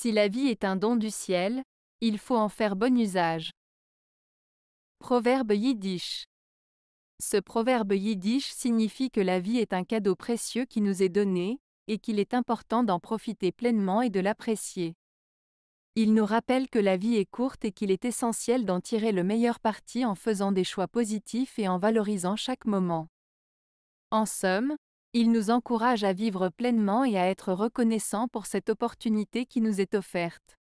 Si la vie est un don du ciel, il faut en faire bon usage. Proverbe yiddish. Ce proverbe yiddish signifie que la vie est un cadeau précieux qui nous est donné, et qu'il est important d'en profiter pleinement et de l'apprécier. Il nous rappelle que la vie est courte et qu'il est essentiel d'en tirer le meilleur parti en faisant des choix positifs et en valorisant chaque moment. En somme, il nous encourage à vivre pleinement et à être reconnaissant pour cette opportunité qui nous est offerte.